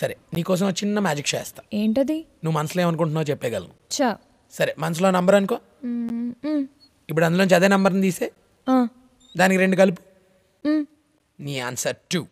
సరే నీకోసం చిన్న మ్యాజిక్ చేస్తా ఏంటది నువ్వు మనసులో ఏమనుకుంటున్నావు చెప్పేయగలను సరే మనసులో నంబర్ అనుకో ఇప్పుడు అందులోంచి అదే నంబర్ని తీసే దానికి రెండు కలుపు నీ ఆన్సర్ టూ